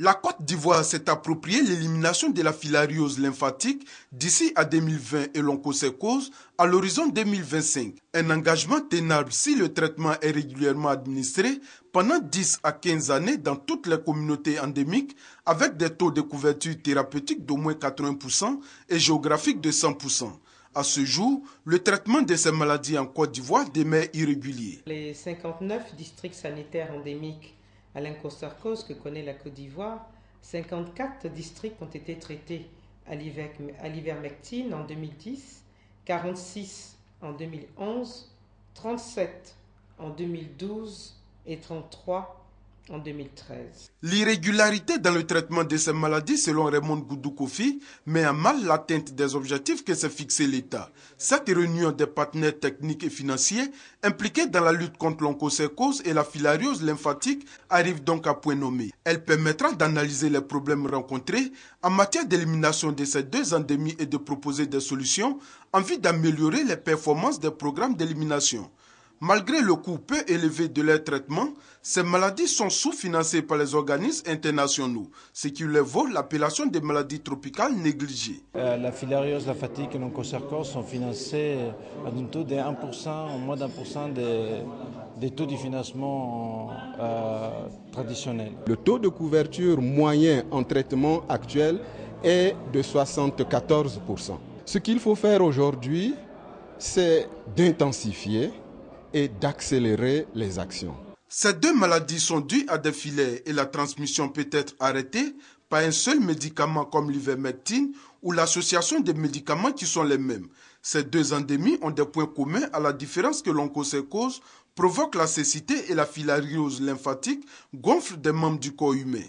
La Côte d'Ivoire s'est appropriée l'élimination de la filariose lymphatique d'ici à 2020 et l'oncocercose à l'horizon 2025. Un engagement tenable si le traitement est régulièrement administré pendant 10 à 15 années dans toutes les communautés endémiques avec des taux de couverture thérapeutique d'au moins 80% et géographique de 100%. À ce jour, le traitement de ces maladies en Côte d'Ivoire demeure irrégulier. Les 59 districts sanitaires endémiques Alain Costarcos, que connaît la Côte d'Ivoire, 54 districts ont été traités à l'ivermectine en 2010, 46 en 2011, 37 en 2012 et 33 en L'irrégularité dans le traitement de ces maladies, selon Raymond goudou met à mal l'atteinte des objectifs que s'est fixé l'État. Cette réunion des partenaires techniques et financiers impliqués dans la lutte contre l'oncocercose et la filariose lymphatique arrive donc à point nommé. Elle permettra d'analyser les problèmes rencontrés en matière d'élimination de ces deux endémies et de proposer des solutions en vue d'améliorer les performances des programmes d'élimination. Malgré le coût peu élevé de leur traitement, ces maladies sont sous-financées par les organismes internationaux, ce qui leur vaut l'appellation des maladies tropicales négligées. Euh, la filariose, la fatigue et sont financées euh, à un taux de 1%, au moins d'un cent des taux de financement euh, traditionnels. Le taux de couverture moyen en traitement actuel est de 74%. Ce qu'il faut faire aujourd'hui, c'est d'intensifier et d'accélérer les actions. Ces deux maladies sont dues à des filets et la transmission peut être arrêtée par un seul médicament comme l'ivermectine ou l'association des médicaments qui sont les mêmes. Ces deux endémies ont des points communs à la différence que l'oncocercose provoque la cécité et la filariose lymphatique gonfle des membres du corps humain.